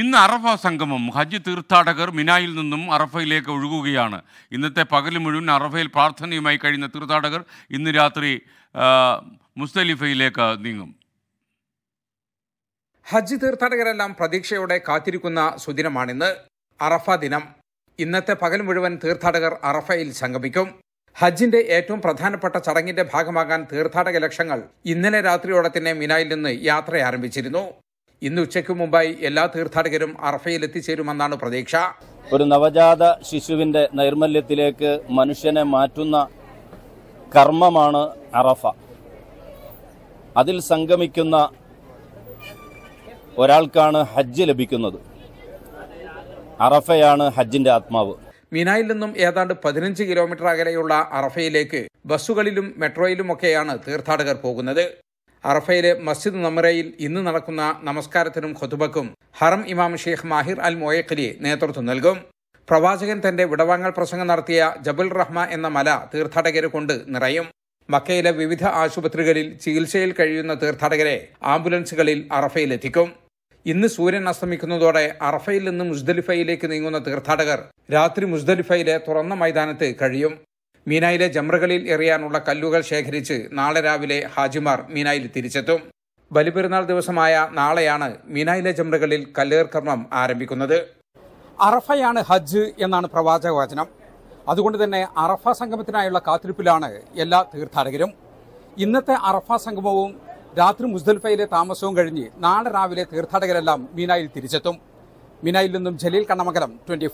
ഇന്ന് അറഫ സംഗമം ഹജ്ജ് തീർത്ഥാടകർ മിനായിൽ നിന്നും അറഫയിലേക്ക് ഒഴുകുകയാണ് ഇന്നത്തെ പകൽ മുഴുവൻ അറഫയിൽ പ്രാർത്ഥനയുമായി കഴിയുന്ന തീർത്ഥാടകർ ഇന്ന് രാത്രി മുസ്തലിഫയിലേക്ക് നീങ്ങും ഹജ്ജ് തീർത്ഥാടകരെല്ലാം പ്രതീക്ഷയോടെ കാത്തിരിക്കുന്ന സുദിനമാണിന്ന് അറഫ ദിനം ഇന്നത്തെ പകൽ മുഴുവൻ തീർത്ഥാടകർ അറഫയിൽ സംഗമിക്കും ഹജ്ജിന്റെ ഏറ്റവും പ്രധാനപ്പെട്ട ചടങ്ങിന്റെ ഭാഗമാകാൻ തീർത്ഥാടക ലക്ഷങ്ങൾ ഇന്നലെ രാത്രിയോടെ തന്നെ മിനായിൽ നിന്ന് യാത്ര ആരംഭിച്ചിരുന്നു ഇന്ന് ഉച്ചയ്ക്ക് മുമ്പായി എല്ലാ തീർത്ഥാടകരും അറഫയിൽ എത്തിച്ചേരുമെന്നാണ് പ്രതീക്ഷ ഒരു നവജാത ശിശുവിന്റെ നൈർമല്യത്തിലേക്ക് മനുഷ്യനെ മാറ്റുന്ന കർമ്മമാണ് അറഫ അതിൽ സംഗമിക്കുന്ന ഒരാൾക്കാണ് ഹജ്ജ് ലഭിക്കുന്നത് അറഫയാണ് ഹജ്ജിന്റെ ആത്മാവ് മിനായിൽ നിന്നും ഏതാണ്ട് പതിനഞ്ച് കിലോമീറ്റർ അകലെയുള്ള അറഫയിലേക്ക് ബസ്സുകളിലും മെട്രോയിലുമൊക്കെയാണ് തീർത്ഥാടകർ പോകുന്നത് അറഫയിലെ മസ്ജിദ് നമറയിൽ ഇന്ന് നടക്കുന്ന നമസ്കാരത്തിനും ഖുതുബക്കും ഹറം ഇമാം ഷെയ്ഖ് മാഹിർ അൽ മൊയക്കലി നേതൃത്വം നൽകും പ്രവാചകൻ തന്റെ വിടവാങ്ങൽ പ്രസംഗം നടത്തിയ ജബുൽ റഹ്മ എന്ന മല തീർത്ഥാടകരെ കൊണ്ട് നിറയും മക്കയിലെ വിവിധ ആശുപത്രികളിൽ ചികിത്സയിൽ കഴിയുന്ന തീർത്ഥാടകരെ ആംബുലൻസുകളിൽ അറഫയിലെത്തിക്കും ഇന്ന് സൂര്യൻ അസ്തമിക്കുന്നതോടെ അറഫയിൽ നിന്ന് മുസ്ദലിഫയിലേക്ക് നീങ്ങുന്ന തീർത്ഥാടകർ രാത്രി മുസ്ദലിഫയിലെ തുറന്ന മൈതാനത്ത് കഴിയും മീനായിലെ ജമ്രകളിൽ എറിയാനുള്ള കല്ലുകൾ ശേഖരിച്ച് നാളെ രാവിലെ ഹാജിമാർ മീനായിൽ തിരിച്ചെത്തും ബലിപെരുന്നാൾ ദിവസമായ നാളെയാണ് മീനായിലെ ജമ്രകളിൽ കല്ലേർക്കർമ്മം ആരംഭിക്കുന്നത് അറഫയാണ് ഹജ്ജ് എന്നാണ് പ്രവാചക വചനം അതുകൊണ്ട് തന്നെ അറഫ സംഗമത്തിനായുള്ള കാത്തിരിപ്പിലാണ് എല്ലാ തീർത്ഥാടകരും ഇന്നത്തെ അറഫ സംഗമവും രാത്രി മുസ്ദൽഫയിലെ താമസവും കഴിഞ്ഞ് നാളെ രാവിലെ തീർത്ഥാടകരെല്ലാം മീനായിൽ തിരിച്ചെത്തും മീനായിൽ നിന്നും ജലീൽ കണ്ണമംഗലം ട്വന്റി